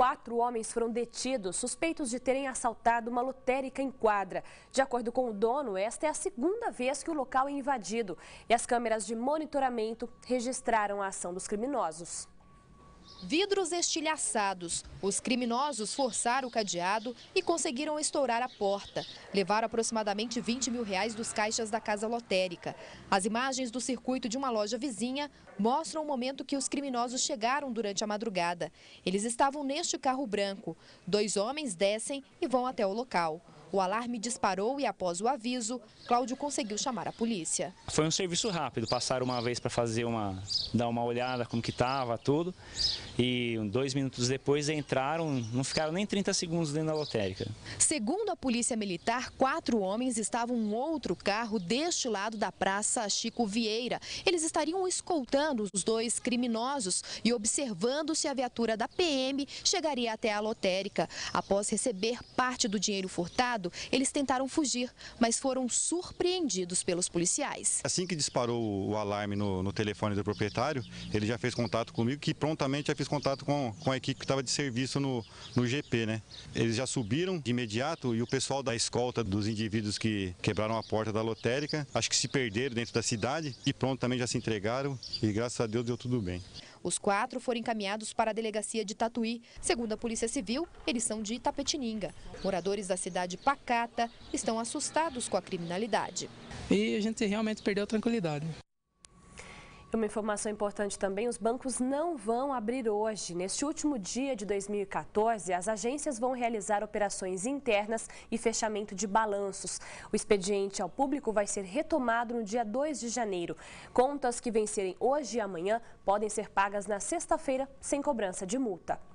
Quatro homens foram detidos, suspeitos de terem assaltado uma lotérica em quadra. De acordo com o dono, esta é a segunda vez que o local é invadido e as câmeras de monitoramento registraram a ação dos criminosos vidros estilhaçados. Os criminosos forçaram o cadeado e conseguiram estourar a porta. Levaram aproximadamente 20 mil reais dos caixas da casa lotérica. As imagens do circuito de uma loja vizinha mostram o momento que os criminosos chegaram durante a madrugada. Eles estavam neste carro branco. Dois homens descem e vão até o local. O alarme disparou e, após o aviso, Cláudio conseguiu chamar a polícia. Foi um serviço rápido, passaram uma vez para fazer uma. dar uma olhada como que estava, tudo. E dois minutos depois entraram, não ficaram nem 30 segundos dentro da lotérica. Segundo a polícia militar, quatro homens estavam em outro carro deste lado da praça Chico Vieira. Eles estariam escoltando os dois criminosos e observando se a viatura da PM chegaria até a lotérica. Após receber parte do dinheiro furtado, eles tentaram fugir, mas foram surpreendidos pelos policiais. Assim que disparou o alarme no, no telefone do proprietário, ele já fez contato comigo, que prontamente já fiz contato com, com a equipe que estava de serviço no, no GP. Né? Eles já subiram de imediato e o pessoal da escolta dos indivíduos que quebraram a porta da lotérica, acho que se perderam dentro da cidade e pronto, também já se entregaram e graças a Deus deu tudo bem. Os quatro foram encaminhados para a delegacia de Tatuí. Segundo a Polícia Civil, eles são de Itapetininga. Moradores da cidade pacata estão assustados com a criminalidade. E a gente realmente perdeu a tranquilidade. Uma informação importante também, os bancos não vão abrir hoje. Neste último dia de 2014, as agências vão realizar operações internas e fechamento de balanços. O expediente ao público vai ser retomado no dia 2 de janeiro. Contas que vencerem hoje e amanhã podem ser pagas na sexta-feira sem cobrança de multa.